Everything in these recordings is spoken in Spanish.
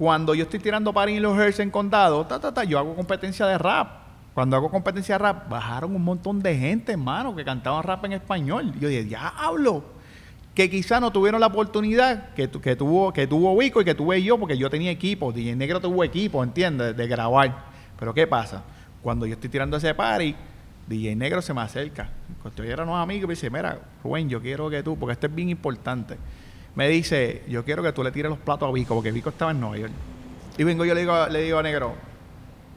Cuando yo estoy tirando party en los hertz en condado, ta, yo hago competencia de rap. Cuando hago competencia de rap, bajaron un montón de gente, hermano, que cantaban rap en español. Yo dije, hablo, que quizá no tuvieron la oportunidad que, tuvo, que tuvo Wico y que tuve yo, porque yo tenía equipo, DJ Negro tuvo equipo, ¿entiendes? De, grabar. Pero ¿qué pasa? Cuando yo estoy tirando ese party, DJ Negro se me acerca. Cuando yo era nuevo amigo, me dice, mira, Juan, yo quiero que tú, porque esto es bien importante me dice, yo quiero que tú le tires los platos a Vico, porque Vico estaba en Nueva Y vengo yo le digo, le digo a Negro,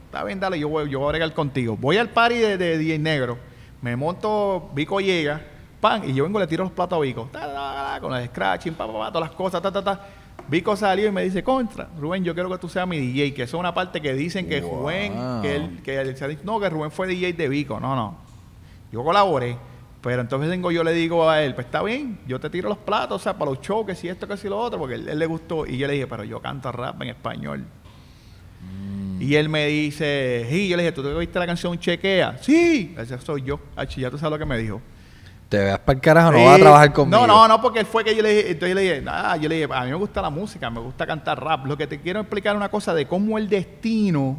está bien, dale, yo voy, yo voy a bregar contigo. Voy al party de, de, Negro, me monto, Vico llega, pan, y yo vengo le tiro los platos a Vico, con las scratching, pa, pa, todas las cosas, ta, ta, ta. Vico salió y me dice, contra, Rubén, yo quiero que tú seas mi DJ, que eso es una parte que dicen que Rubén, que él, que no, que Rubén fue DJ de Vico, no, no. Yo colaboré. Pero entonces yo le digo a él, pues está bien, yo te tiro los platos, o sea, para los choques y esto, que si lo otro, porque él, le gustó. Y yo le dije, pero yo canto rap en español. Mm. Y él me dice, sí, yo le dije, ¿tú te oíste la canción Chequea? Sí, ese soy yo. Ah, ya tú sabes lo que me dijo. Te veas para el carajo, no vas a trabajar conmigo. No, no, no, porque fue que yo le dije, entonces yo le dije, nada, yo le dije, a mí me gusta la música, me gusta cantar rap. Lo que te quiero explicar es una cosa de cómo el destino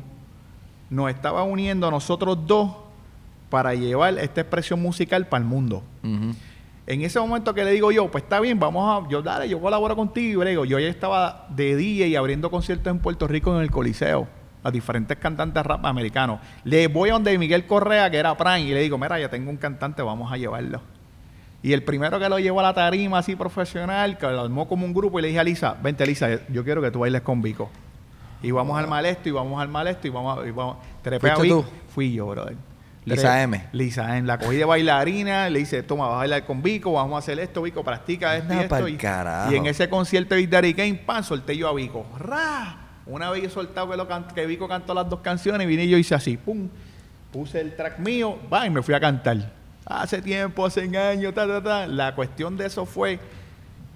nos estaba uniendo a nosotros dos para llevar esta expresión musical para el mundo. En ese momento que le digo yo, pues está bien, vamos a, yo dale, yo colaboro contigo, y digo, yo ya estaba de día y abriendo conciertos en Puerto Rico en el Coliseo a diferentes cantantes rap americanos. Le voy a donde Miguel Correa, que era Prime, y le digo, mira, ya tengo un cantante, vamos a llevarlo. Y el primero que lo llevó a la tarima así profesional, que lo armó como un grupo, y le dije a Lisa, vente Lisa, yo quiero que tú bailes con Vico. Y vamos al mal esto, y vamos al mal esto, y vamos a... Y Fui yo, brother. Lisa M. Lisa M. La cogí de bailarina, le hice, toma, vas a bailar con Vico, vamos a hacer esto, Vico, practica esto, y, y, en ese concierto de Daddy Game pan, solté yo a Vico. ¡Ra! Una vez yo soltado que, lo que Vico cantó las dos canciones, vine y yo hice así, pum, puse el track mío, va, y me fui a cantar. Hace tiempo, hace años, ta, ta, ta. La cuestión de eso fue,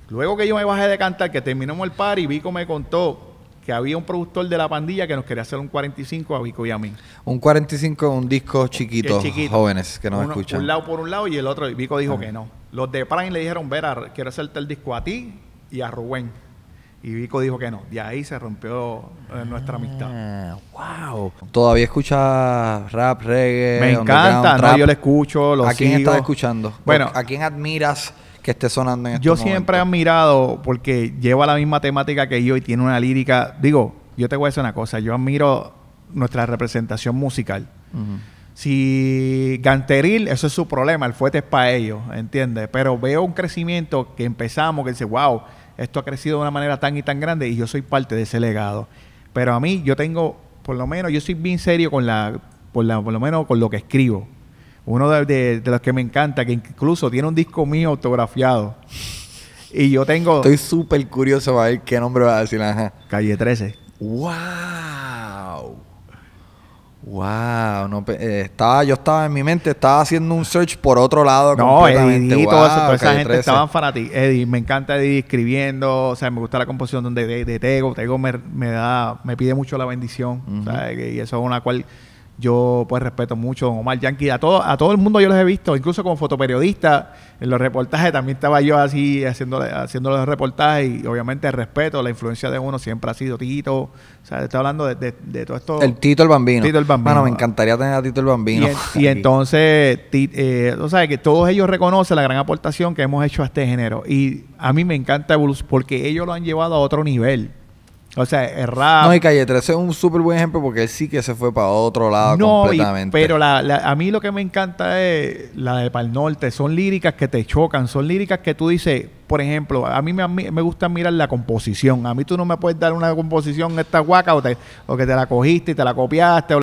luego que yo me bajé de cantar, que terminamos el party, Vico me contó que había un productor de la pandilla que nos quería hacer un 45 a Vico y a mí. Un 45 un disco chiquito, jóvenes que nos escuchan. Un lado por un lado y el otro, y Vico dijo ah. que no. Los de Prime le dijeron, Vera, quiero hacerte el disco a ti y a Rubén. Y Vico dijo que no. De ahí se rompió eh, nuestra amistad. Ah, ¡Wow! ¿Todavía escuchas rap, reggae? Me encanta, yo le escucho. Los ¿A quién estás escuchando? Bueno, ¿a quién admiras? que esté sonando en este Yo siempre he admirado, porque lleva la misma temática que yo y tiene una lírica. Digo, yo te voy a decir una cosa, yo admiro nuestra representación musical. Si Ganteril, eso es su problema, el fuerte es para ellos, ¿entiendes? Pero veo un crecimiento que empezamos, que dice, wow, esto ha crecido de una manera tan y tan grande y yo soy parte de ese legado. Pero a mí, yo tengo, por lo menos, yo soy bien serio con la, por, la, por lo menos con lo que escribo uno de, los que me encanta, que incluso tiene un disco mío autografiado. Y yo tengo... Estoy súper curioso para ver qué nombre va a decir. Ajá. Calle 13. ¡Wow! Wow, no, eh, estaba, yo estaba en mi mente, estaba haciendo un search por otro lado. No, completamente. Eddie, wow, toda esa gente estaban fanáticos. Eddie, me encanta Eddie escribiendo, o sea, me gusta la composición donde de, Tego, Tego me, da, me pide mucho la bendición, ¿sabes? Y eso es una cual yo pues respeto mucho a Omar Yankee, a todo, a todo el mundo yo los he visto, incluso como fotoperiodista, en los reportajes también estaba yo así haciendo, haciendo los reportajes y obviamente el respeto, la influencia de uno siempre ha sido Tito, o sea, está hablando de, todo esto. El Tito el Bambino. Bueno, me encantaría tener a Tito el Bambino. Y, entonces, ti, eh, que todos ellos reconocen la gran aportación que hemos hecho a este género y a mí me encanta porque ellos lo han llevado a otro nivel. O sea, es raro. No, y Calle 13 es un súper buen ejemplo porque él sí que se fue para otro lado completamente. Y, pero a mí lo que me encanta es la de Pal Norte. Son líricas que te chocan, son líricas que tú dices, por ejemplo, a mí me, gusta mirar la composición. A mí tú no me puedes dar una composición esta guaca o, que te la cogiste y te la copiaste. O